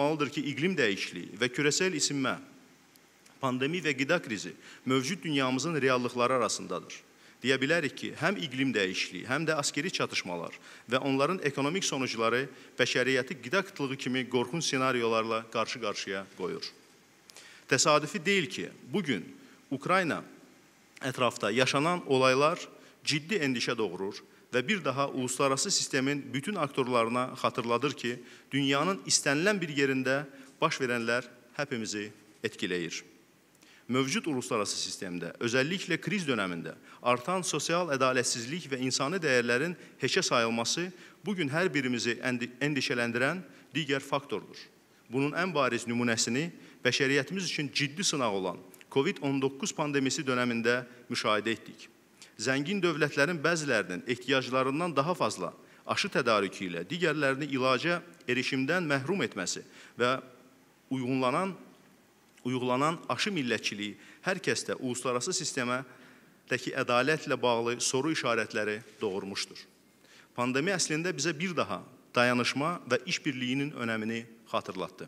Olmalıdır ki, iqlim dəyişikliyi və kürəsəl isinmə, pandemi və qida krizi mövcud dünyamızın reallıqları arasındadır. Deyə bilərik ki, həm iqlim dəyişikliyi, həm də askeri çatışmalar və onların ekonomik sonucları bəşəriyyəti qida qıtlığı kimi qorxun senariyolarla qarşı-qarşıya qoyur. Təsadüfi deyil ki, bugün Ukrayna ətrafda yaşanan olaylar ciddi endişə doğurur və bir daha uluslararası sistemin bütün aktorlarına xatırladır ki, dünyanın istənilən bir yerində baş verənlər hepimizi etkiləyir. Mövcud uluslararası sistemdə, özəlliklə kriz dönəmində artan sosial ədalətsizlik və insani dəyərlərin heçə sayılması bu gün hər birimizi endişələndirən digər faktordur. Bunun ən bariz nümunəsini bəşəriyyətimiz üçün ciddi sınaq olan COVID-19 pandemisi dönəmində müşahidə etdik. Zəngin dövlətlərin bəzilərinin ehtiyaclarından daha fazla aşı tədarükü ilə digərlərini ilaca erişimdən məhrum etməsi və uyğunlanan uyğulanan aşı millətçiliyi hər kəsdə uluslararası sistemə dəki ədalətlə bağlı soru işarətləri doğurmuşdur. Pandemi əslində bizə bir daha dayanışma və işbirliyinin önəmini xatırlatdı.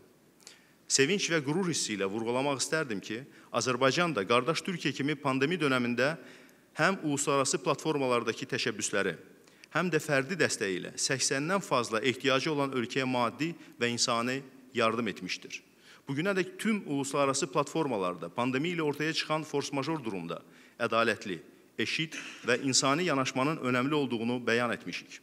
Sevinç və qürur hissi ilə vurğulamaq istərdim ki, Azərbaycan da qardaş Türkiyə kimi pandemi dönəmində həm uluslararası platformalardakı təşəbbüsləri, həm də fərdi dəstəyi ilə 80-dən fazla ehtiyacı olan ölkəyə maddi və insani yardım etmişdir. Bugünədək tüm uluslararası platformalarda pandemiya ilə ortaya çıxan forsmajor durumda ədalətli, eşit və insani yanaşmanın önəmli olduğunu bəyan etmişik.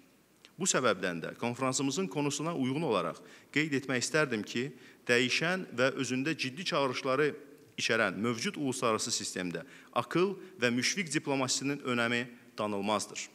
Bu səbəbdən də konfransımızın konusuna uyğun olaraq qeyd etmək istərdim ki, dəyişən və özündə ciddi çağırışları içərən mövcud uluslararası sistemdə akıl və müşfiq diplomasisinin önəmi danılmazdır.